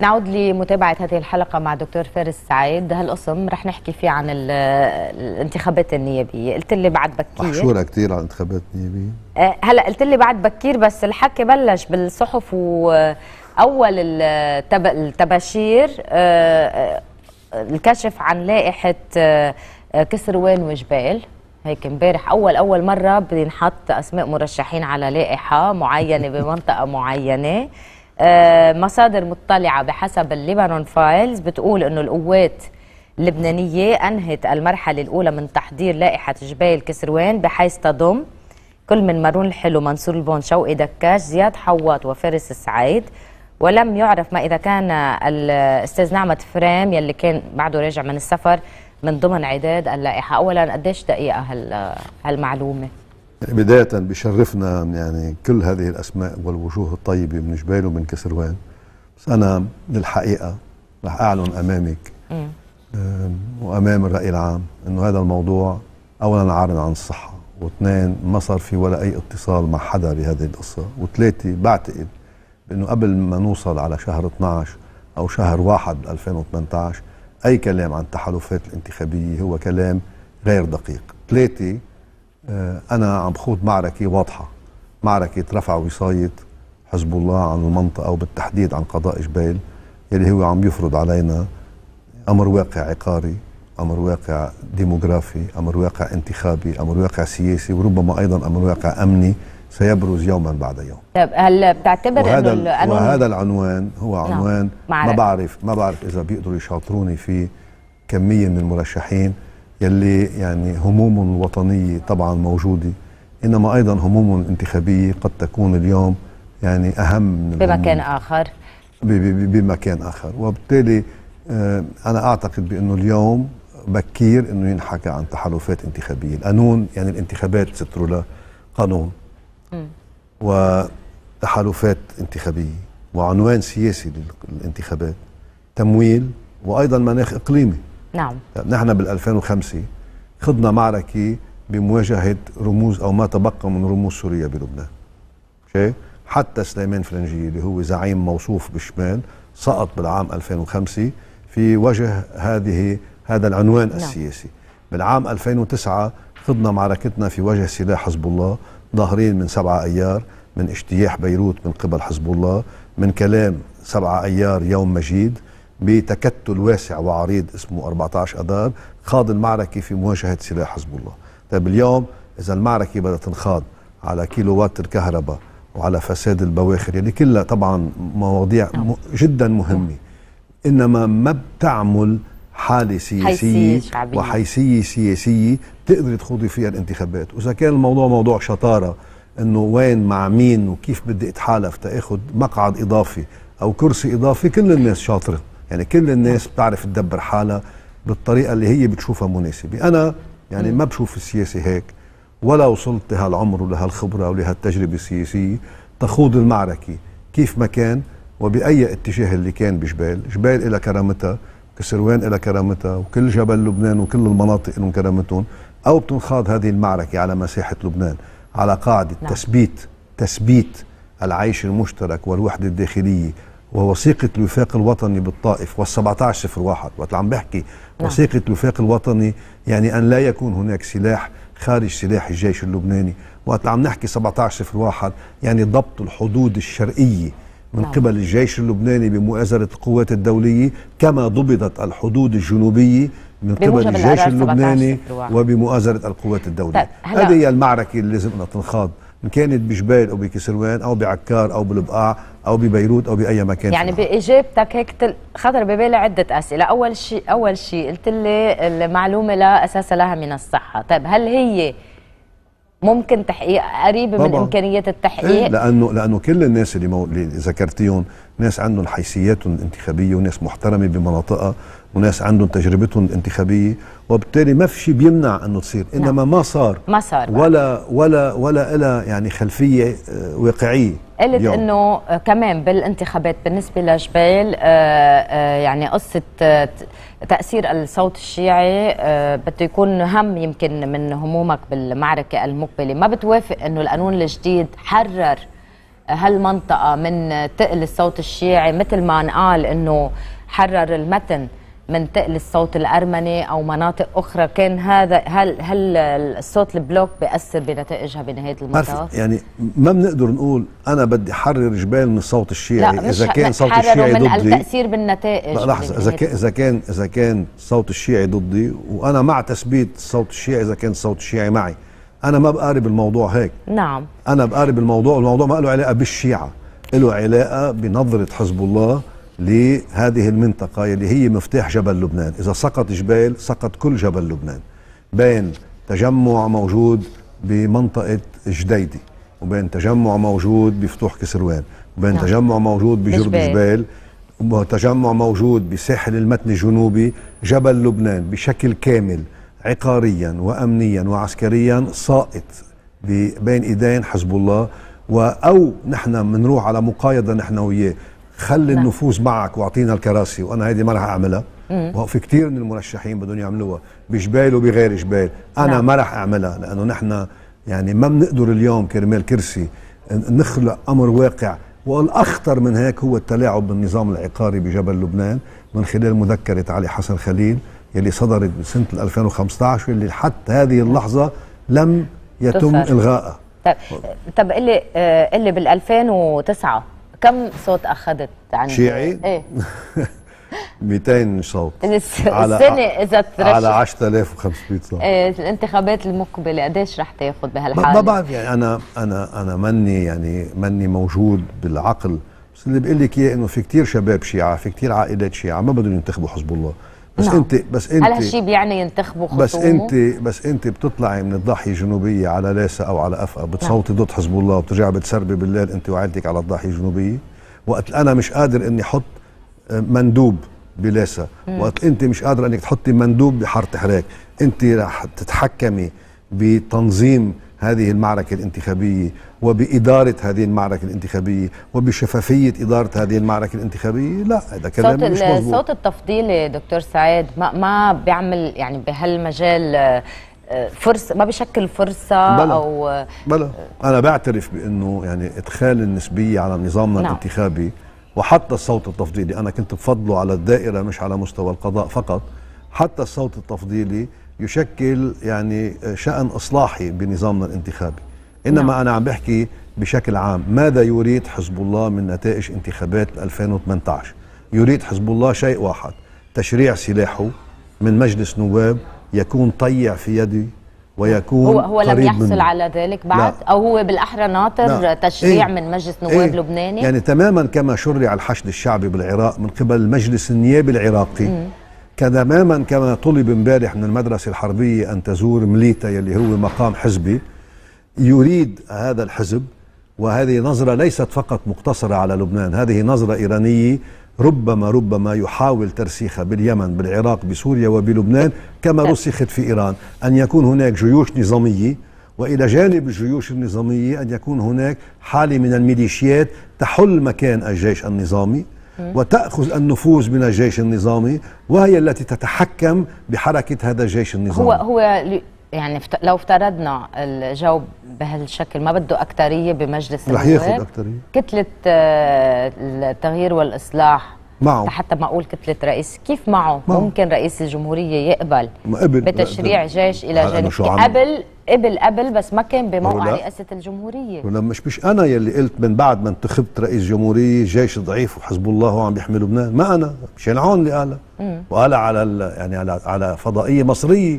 نعود لمتابعة هذه الحلقة مع دكتور فارس سعيد هالقسم رح نحكي فيه عن الانتخابات النيابية قلت لي بعد بكير محشورة كثير عن الانتخابات النيابية آه، هلا قلت لي بعد بكير بس الحكي بلش بالصحف وأول التباشير آه، آه، الكشف عن لائحة كسروان وجبال هيك امبارح اول اول مره بينحط اسماء مرشحين على لائحه معينه بمنطقه معينه آه، مصادر مطلعة بحسب الليبانون فايلز بتقول أنه القوات اللبنانية أنهت المرحلة الأولى من تحضير لائحة جبال كسروان بحيث تضم كل من مارون الحلو منصور البون شوقي دكاش زياد حواط وفارس السعيد ولم يعرف ما إذا كان الأستاذ نعمة فريم يلي كان بعده راجع من السفر من ضمن عداد اللائحة أولا قديش دقيقة هالمعلومة بداية بشرفنا يعني كل هذه الأسماء والوجوه الطيبة من جبال ومن كسروان بس أنا للحقيقة رح أعلن أمامك وأمام الرأي العام أنه هذا الموضوع أولا عارض عن الصحة واثنين ما صار في ولا أي اتصال مع حدا بهذه القصة وثلاثة بعتقد بأنه قبل ما نوصل على شهر 12 أو شهر 1 2018 أي كلام عن التحالفات الانتخابية هو كلام غير دقيق ثلاثة آه، انا عم بخوض معركه واضحه معركه رفع وصايه حزب الله عن المنطقه وبالتحديد عن قضاء جبيل يلي هو عم يفرض علينا امر واقع عقاري امر واقع ديموغرافي امر واقع انتخابي امر واقع سياسي وربما ايضا امر واقع امني سيبرز يوما بعد يوم طيب هل بتعتبر وهذا انه وهذا العنوان هو نعم، عنوان نعم. ما بعرف ما بعرف اذا بيقدروا يشاطروني فيه كميه من المرشحين يلي يعني هموم وطنية طبعا موجودة إنما أيضا هموم انتخابية قد تكون اليوم يعني أهم من بمكان آخر بمكان آخر وبالتالي آه، أنا أعتقد بأنه اليوم بكير أنه ينحكى عن تحالفات انتخابية القانون يعني الانتخابات سترولة قانون وتحالفات انتخابية وعنوان سياسي للانتخابات تمويل وأيضا مناخ إقليمي نعم طيب، نحن بال 2005 خضنا معركة بمواجهة رموز أو ما تبقى من رموز سوريا بلبنان شيء حتى سليمان فرنجي اللي هو زعيم موصوف بالشمال سقط بالعام 2005 في وجه هذه هذا العنوان نعم. السياسي بالعام 2009 خضنا معركتنا في وجه سلاح حزب الله ظاهرين من 7 أيار من اجتياح بيروت من قبل حزب الله من كلام 7 أيار يوم مجيد بتكتل واسع وعريض اسمه 14 اذار خاض المعركه في مواجهه سلاح حزب الله طيب اليوم اذا المعركه بدها تنخاض على كيلووات الكهرباء وعلى فساد البواخر يعني كلها طبعا مواضيع نعم. جدا مهمه انما ما بتعمل حالة سياسية حيثية وحيثية سياسية تقدر تخوضي فيها الانتخابات وإذا كان الموضوع موضوع شطارة أنه وين مع مين وكيف بدي أتحالف تأخذ مقعد إضافي أو كرسي إضافي كل الناس شاطرة يعني كل الناس بتعرف تدبر حالها بالطريقه اللي هي بتشوفها مناسبه انا يعني ما بشوف السياسه هيك ولا وصلت لهالعمر ولهالخبره ولهالتجربه السياسيه تخوض المعركه كيف ما كان وباي اتجاه اللي كان بجبال جبال إلى كرامتها كسروان إلى كرامتها وكل جبل لبنان وكل المناطق لهم كرامتهم او بتنخاض هذه المعركه على مساحه لبنان على قاعده نعم. تثبيت تثبيت العيش المشترك والوحده الداخليه ووثيقة الوفاق الوطني بالطائف وال17 وال1701 وقت عم بحكي نعم. وثيقة الوفاق الوطني يعني أن لا يكون هناك سلاح خارج سلاح الجيش اللبناني وقت عم نحكي 17 واحد يعني ضبط الحدود الشرقية من نعم. قبل الجيش اللبناني بمؤازرة القوات الدولية كما ضبطت الحدود الجنوبية من قبل الجيش اللبناني وبمؤازرة القوات الدولية هذه هي المعركة اللي لازم تنخاض ان كانت بجبال او بكسروان او بعكار او بالبقاع او ببيروت او باي مكان يعني باجابتك هيك تل... خطر ببالي عده اسئله اول شيء اول شيء قلت لي المعلومه لا اساس لها من الصحه طيب هل هي ممكن تحقيق قريب طبعًا. من امكانيه التحقيق إيه؟ لانه لانه كل الناس اللي, مو... اللي ذكرتيهم ناس عندهم حيثياتهم الانتخابيه وناس محترمه بمناطقها وناس عندهم تجربتهم الانتخابيه وبالتالي ما في شيء بيمنع انه تصير انما نعم. ما صار ما صار ولا ولا ولا لها يعني خلفيه آه، واقعيه قالت انه آه، كمان بالانتخابات بالنسبه لجبيل آه، آه، يعني قصه تاثير الصوت الشيعي بده يكون هم يمكن من همومك بالمعركه المقبله ما بتوافق انه القانون الجديد حرر هالمنطقه من تقل الصوت الشيعي مثل ما انقال انه حرر المتن منطق الصوت الارمني او مناطق اخرى كان هذا هل هل الصوت البلوك بياثر بنتائجها بنهايه المطاف؟ يعني ما بنقدر نقول انا بدي احرر جبال من الصوت الشيعي لا اذا كان صوت الشيعي من ضدي التاثير بالنتائج لحظه اذا كان اذا كان اذا كان صوت الشيعي ضدي وانا مع تثبيت صوت الشيعي اذا كان صوت الشيعي معي انا ما بقارب الموضوع هيك نعم انا بقارب الموضوع الموضوع ما له علاقه بالشيعه له علاقه بنظره حزب الله لهذه المنطقة اللي هي مفتاح جبل لبنان إذا سقط جبال سقط كل جبل لبنان بين تجمع موجود بمنطقة جديدة وبين تجمع موجود بفتوح كسروان وبين نعم. تجمع موجود بجرب جبال, جبال وتجمع موجود بساحل المتن الجنوبي جبل لبنان بشكل كامل عقاريا وأمنيا وعسكريا ساقط بين إيدين حزب الله أو نحن بنروح على مقايضة نحن وياه خلي لا. النفوس معك واعطينا الكراسي وانا هيدي ما رح اعملها وفي كثير من المرشحين بدهم يعملوها بجبال وبغير جبال انا لا. نعم. ما رح اعملها لانه نحن يعني ما بنقدر اليوم كرمال كرسي نخلق امر واقع والاخطر من هيك هو التلاعب بالنظام العقاري بجبل لبنان من خلال مذكره علي حسن خليل يلي صدرت بسنه 2015 واللي حتى هذه اللحظه لم يتم الغائها طيب، طب طب قلي قلي بال 2009 كم صوت اخذت عن شيعي؟ ايه 200 صوت على السنه اذا ترشح على 10500 صوت ايه الانتخابات المقبله قديش رح تاخذ بهالحاله؟ ما بعرف يعني انا انا انا ماني يعني ماني موجود بالعقل بس اللي بقول لك اياه انه في كثير شباب شيعه في كثير عائلات شيعه ما بدهم ينتخبوا حزب الله بس نعم. انت بس انت هل هالشيء بيعني ينتخبوا خطوه بس انت بس انت بتطلعي من الضاحيه الجنوبيه على لاسا او على افقه بتصوتي نعم. ضد حزب الله وبترجعي بتسربي بالليل انت وعائلتك على الضاحيه الجنوبيه وقت انا مش قادر اني احط آه، مندوب بلاسا وقت انت مش قادره انك تحطي مندوب بحاره حراك انت رح تتحكمي بتنظيم هذه المعركة الانتخابية وبإدارة هذه المعركة الانتخابية وبشفافية إدارة هذه المعركة الانتخابية لا هذا كلام صوت مش مظبوط صوت التفضيل دكتور سعيد ما, ما بيعمل يعني بهالمجال آه، فرصة ما بيشكل فرصة بلا أو بلا أنا بعترف بأنه يعني إدخال النسبية على نظامنا نعم. الانتخابي وحتى الصوت التفضيلي أنا كنت بفضله على الدائرة مش على مستوى القضاء فقط حتى الصوت التفضيلي يشكل يعني شأن إصلاحي بنظامنا الانتخابي إنما نعم. أنا عم بحكي بشكل عام ماذا يريد حزب الله من نتائج انتخابات 2018 يريد حزب الله شيء واحد تشريع سلاحه من مجلس نواب يكون طيع في يدي ويكون هو, هو لم يحصل منه. على ذلك بعد لا. او هو بالاحرى ناطر لا. نعم. إيه. تشريع إيه؟ من مجلس نواب إيه؟ لبناني يعني تماما كما شرع الحشد الشعبي بالعراق من قبل المجلس النيابي العراقي مم. كتماما كما طلب امبارح من المدرسة الحربية أن تزور مليتا يلي هو مقام حزبي يريد هذا الحزب وهذه نظرة ليست فقط مقتصرة على لبنان هذه نظرة إيرانية ربما ربما يحاول ترسيخها باليمن بالعراق بسوريا وبلبنان كما رسخت في إيران أن يكون هناك جيوش نظامية وإلى جانب الجيوش النظامية أن يكون هناك حالة من الميليشيات تحل مكان الجيش النظامي وتأخذ النفوذ من الجيش النظامي وهي التي تتحكم بحركة هذا الجيش النظامي هو هو يعني لو افترضنا الجو بهالشكل ما بده أكترية بمجلس النواب رح ياخذ أكترية كتلة آه، التغيير والإصلاح معه حتى اقول كتله رئيس كيف معه, معه. ممكن رئيس الجمهوريه يقبل بتشريع جيش الى جانب قبل قبل قبل بس ما كان بموقع رئاسه الجمهوريه ولا مش مش انا يلي قلت من بعد ما انتخبت رئيس جمهوريه جيش ضعيف وحزب الله هو عم بيحمي لبنان ما انا عون اللي قالها وقالها على يعني على على فضائيه مصريه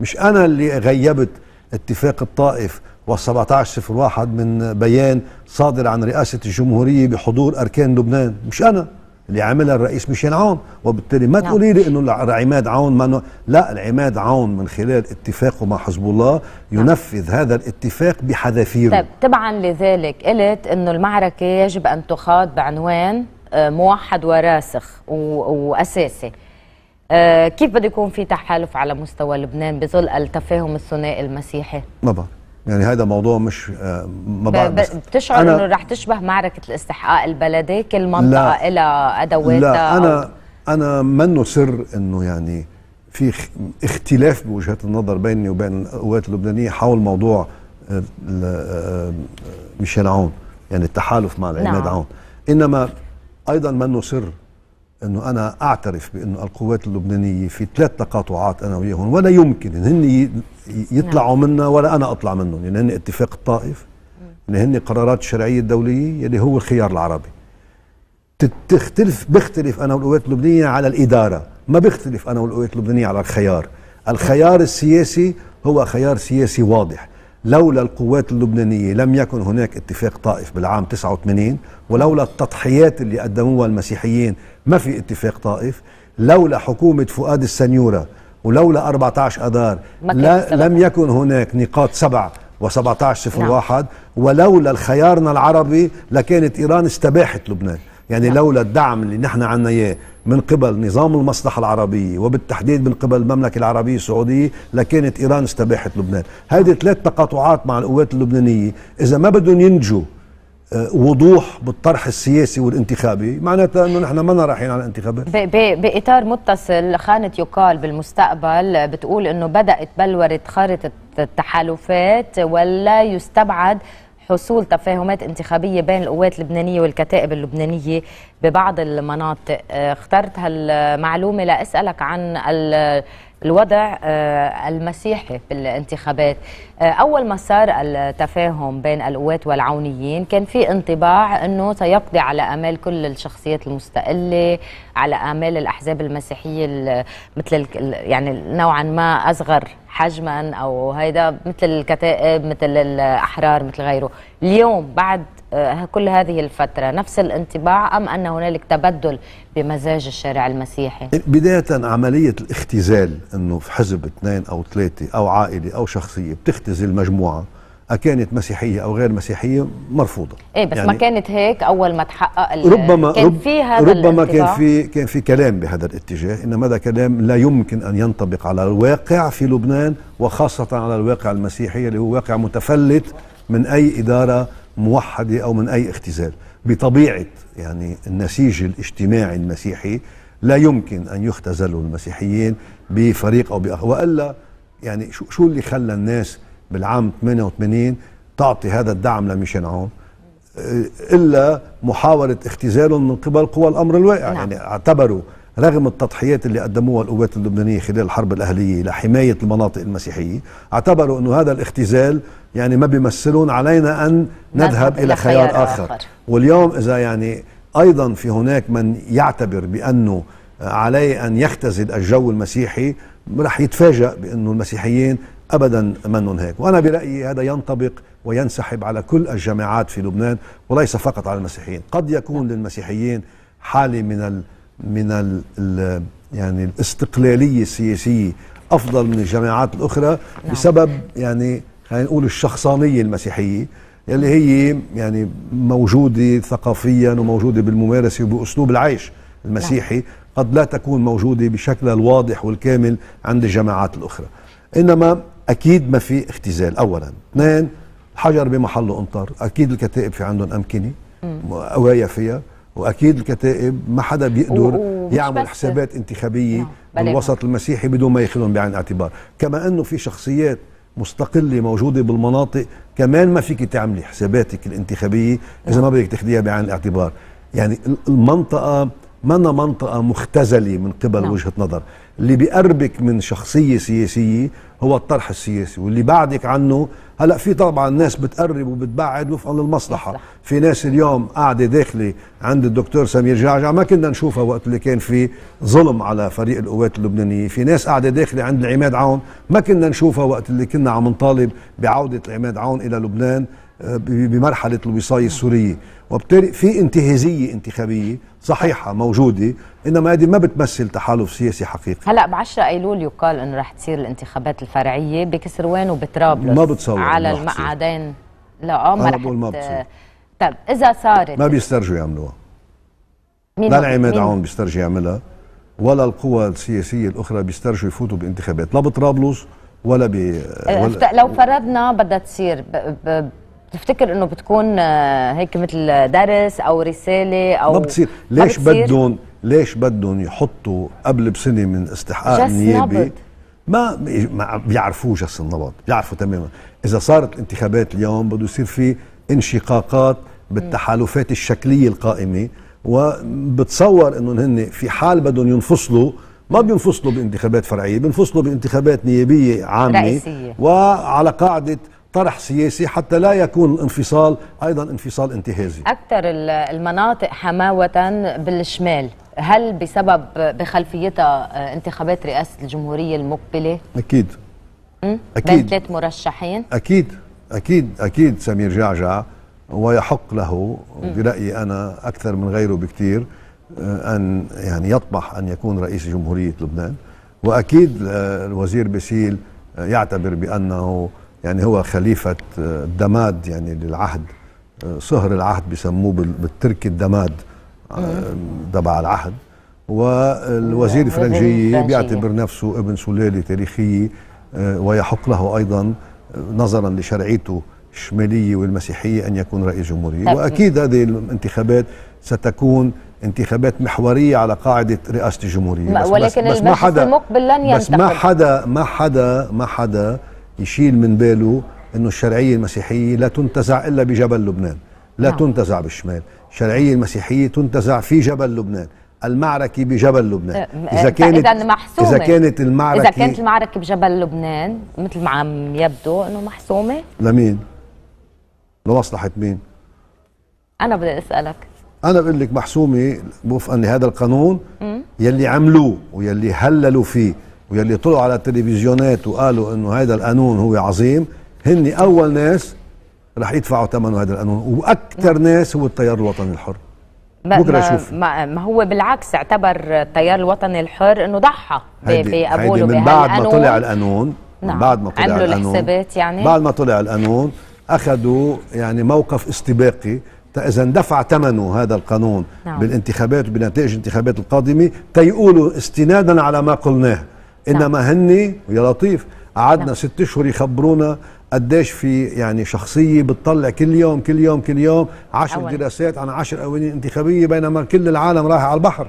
مش انا اللي غيبت اتفاق الطائف وال1701 من بيان صادر عن رئاسه الجمهوريه بحضور اركان لبنان مش انا اللي عملها الرئيس ميشيل عون وبالتالي ما نعم. تقولي لي انه عماد عون ما لا العماد عون من خلال اتفاقه مع حزب الله نعم. ينفذ نعم. هذا الاتفاق بحذافيره طيب تبعا لذلك قلت انه المعركه يجب ان تخاض بعنوان آه، موحد وراسخ واساسي آه، كيف بده يكون في تحالف على مستوى لبنان بظل التفاهم الثنائي المسيحي؟ طبعا يعني هذا موضوع مش آه، ما بعرف بتشعر انه رح تشبه معركه الاستحقاق البلدي كل منطقه لها ادواتها لا انا انا منه سر انه يعني في اختلاف بوجهات النظر بيني وبين القوات اللبنانيه حول موضوع آه، آه، ميشيل عون يعني التحالف مع العماد نعم. عون انما ايضا منه سر انه انا اعترف بانه القوات اللبنانيه في ثلاث تقاطعات انا وياهم ولا يمكن ان هن يطلعوا نعم. منا ولا انا اطلع منهم يعني هن اتفاق الطائف اللي يعني هن قرارات الشرعيه الدوليه اللي هو الخيار العربي تختلف بختلف انا والقوات اللبنانيه على الاداره ما بختلف انا والقوات اللبنانيه على الخيار الخيار السياسي هو خيار سياسي واضح لولا القوات اللبنانية لم يكن هناك اتفاق طائف بالعام 89 ولولا التضحيات اللي قدموها المسيحيين ما في اتفاق طائف لولا حكومة فؤاد السنيورة ولولا 14 أدار لا لم يكن هناك نقاط 7 و و17 صفر نعم. واحد ولولا الخيارنا العربي لكانت إيران استباحت لبنان يعني نعم. لولا الدعم اللي نحن عنا اياه من قبل نظام المصلحة العربية وبالتحديد من قبل المملكة العربية السعودية لكانت إيران استباحت لبنان هذه نعم. ثلاث تقاطعات مع القوات اللبنانية إذا ما بدهم ينجوا آه، وضوح بالطرح السياسي والانتخابي معناتها انه نحن ما رايحين على الانتخابات باطار متصل خانه يقال بالمستقبل بتقول انه بدات بلوره خارطه التحالفات ولا يستبعد حصول تفاهمات انتخابية بين القوات اللبنانية والكتائب اللبنانية ببعض المناطق آه، اخترت هالمعلومة لأسألك عن الوضع آه، المسيحي بالانتخابات آه، أول ما صار التفاهم بين القوات والعونيين كان في انطباع أنه سيقضي على أمال كل الشخصيات المستقلة على أمال الأحزاب المسيحية مثل يعني نوعا ما أصغر حجما أو هيدا مثل الكتائب مثل الأحرار مثل غيره اليوم بعد آه، كل هذه الفترة نفس الانطباع أم أن هنالك تبدل بمزاج الشارع المسيحي بداية عملية الاختزال أنه في حزب اثنين أو ثلاثة أو عائلة أو شخصية بتختزل مجموعة أكانت مسيحية أو غير مسيحية مرفوضة إيه بس يعني ما كانت هيك أول ما تحقق ربما كان رب في هذا ربما الانتباع. كان في كان في كلام بهذا الاتجاه إنما هذا كلام لا يمكن أن ينطبق على الواقع في لبنان وخاصة على الواقع المسيحي اللي هو واقع متفلت من أي إدارة موحده او من اي اختزال بطبيعه يعني النسيج الاجتماعي المسيحي لا يمكن ان يختزلوا المسيحيين بفريق او باخر والا يعني شو شو اللي خلى الناس بالعام 88 تعطي هذا الدعم لميشيل عون آه، الا محاوله اختزالهم من قبل قوى الامر الواقع نعم. يعني اعتبروا رغم التضحيات اللي قدموها القوات اللبنانيه خلال الحرب الاهليه لحمايه المناطق المسيحيه اعتبروا انه هذا الاختزال يعني ما بيمثلون علينا أن نذهب إلى خيار آخر. آخر واليوم إذا يعني أيضا في هناك من يعتبر بأنه عليه أن يختزل الجو المسيحي رح يتفاجأ بأنه المسيحيين أبدا منهم هيك وأنا برأيي هذا ينطبق وينسحب على كل الجماعات في لبنان وليس فقط على المسيحيين قد يكون نعم. للمسيحيين حالة من الـ من ال الـ يعني الاستقلالية السياسية أفضل من الجماعات الأخرى نعم. بسبب يعني خلينا نقول الشخصانيه المسيحيه يلي هي يعني موجوده ثقافيا وموجوده بالممارسه وباسلوب العيش المسيحي نعم. قد لا تكون موجوده بشكلها الواضح والكامل عند الجماعات الاخرى انما اكيد ما في اختزال اولا اثنين حجر بمحله انطر اكيد الكتائب في عندهم امكنه قوايه فيها واكيد الكتائب ما حدا بيقدر يعمل حسابات انتخابيه نعم، بالوسط المسيحي بدون ما ياخذهم بعين الاعتبار كما انه في شخصيات مستقله موجوده بالمناطق كمان ما فيك تعملي حساباتك الانتخابيه اذا ما بدك تاخديها بعين الاعتبار يعني المنطقه ما منطقه مختزله من قبل نعم. وجهه نظر اللي بيقربك من شخصيه سياسيه هو الطرح السياسي واللي بعدك عنه هلا في طبعا ناس بتقرب وبتبعد وفقا للمصلحه في ناس اليوم قاعده داخله عند الدكتور سمير جعجع ما كنا نشوفها وقت اللي كان في ظلم على فريق القوات اللبنانيه في ناس قاعده داخله عند العماد عون ما كنا نشوفها وقت اللي كنا عم نطالب بعوده العماد عون الى لبنان آه، بمرحله الوصايه السوريه وبالتالي في انتهازيه انتخابيه صحيحة موجودة إنما هذه ما بتمثل تحالف سياسي حقيقي هلا ب 10 أيلول يقال إنه رح تصير الانتخابات الفرعية بكسروان وبطرابلس ما بتصور على المقعدين لا اه ما رح ما بتصور طيب إذا صارت ما بيسترجوا يعملوها لا العماد عون بيسترجي يعملها ولا القوى السياسية الأخرى بيسترجوا يفوتوا بانتخابات لا بطرابلس ولا ب أه، ولا لو فرضنا بدها تصير تفتكر انه بتكون آه، هيك مثل درس او رساله او ما بتصير ليش بدهم ليش بدهم يحطوا قبل بسنه من استحقاق نيابي ما بيعرفوه جس النبض بيعرفوا تماما اذا صارت الانتخابات اليوم بده يصير في انشقاقات بالتحالفات الشكليه القائمه وبتصور انه هن في حال بدهم ينفصلوا ما بينفصلوا بانتخابات فرعيه بينفصلوا بانتخابات نيابيه عامه رئيسية. وعلى قاعده طرح سياسي حتى لا يكون الانفصال ايضا انفصال انتهازي اكثر المناطق حماوه بالشمال هل بسبب بخلفيتها آه، انتخابات رئاسه الجمهوريه المقبله اكيد اكيد بين ثلاث مرشحين اكيد اكيد اكيد سمير جعجع ويحق له برايي انا اكثر من غيره بكثير آه، ان يعني يطمح ان يكون رئيس جمهوريه لبنان واكيد آه، الوزير بسيل يعتبر بانه يعني هو خليفة آه، الدماد يعني للعهد آه، صهر العهد بيسموه بالتركي الدماد آه، تبع العهد والوزير يعني الفرنجي بيعتبر نفسه ابن سلالة تاريخية ويحق له أيضا نظرا لشرعيته الشمالية والمسيحية أن يكون رئيس جمهورية وأكيد هذه الانتخابات ستكون انتخابات محورية على قاعدة رئاسة الجمهورية ولكن بس, بس ما حدا المقبل لن ينتخب بس ما حدا ما حدا ما حدا يشيل من باله انه الشرعيه المسيحيه لا تنتزع الا بجبل لبنان لا نعم. تنتزع بالشمال الشرعيه المسيحيه تنتزع في جبل لبنان المعركة بجبل لبنان أه، أه، إذا كانت إذا محسومة إذا كانت المعركة إذا كانت المعركة بجبل لبنان مثل ما عم يبدو إنه محسومة لمين؟ لمصلحة مين؟ أنا بدي أسألك أنا بقول لك محسومة وفقا لهذا القانون م? يلي عملوه ويلي هللوا فيه ويلي طلعوا على التلفزيونات وقالوا انه هذا القانون هو عظيم هن اول ناس رح يدفعوا ثمن هذا القانون واكثر نعم. ناس هو التيار الوطني الحر ما بكره ما, ما هو بالعكس اعتبر التيار الوطني الحر انه ضحى في قبوله من بعد ما طلع القانون نعم بعد ما طلع عملوا القانون الحسابات يعني بعد ما طلع القانون اخذوا يعني موقف استباقي اذا اندفع ثمنه هذا القانون نعم. بالانتخابات وبنتائج الانتخابات القادمه تيقولوا استنادا على ما قلناه نعم. انما هني يا لطيف قعدنا نعم. ست اشهر يخبرونا قديش في يعني شخصيه بتطلع كل يوم كل يوم كل يوم عشر أول. دراسات عن عشر قوانين انتخابيه بينما كل العالم رايح على البحر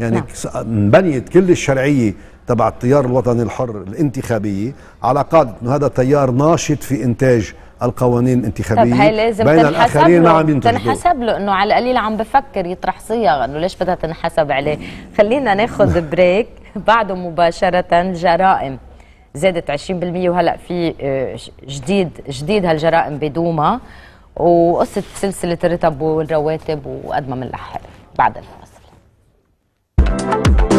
يعني نعم. انبنيت كل الشرعيه تبع التيار الوطني الحر الانتخابيه على قاعده انه هذا تيار ناشط في انتاج القوانين الانتخابيه طب هي لازم بين الاخرين ما عم تنحسب له انه على القليل عم بفكر يطرح صيغ انه ليش بدها تنحسب عليه خلينا ناخذ بريك بعده مباشرة جرائم زادت 20% وهلأ في آه، جديد جديد هالجرائم بدوما وقصة سلسلة الرتب والرواتب وقد ما بنلحق بعد الفاصل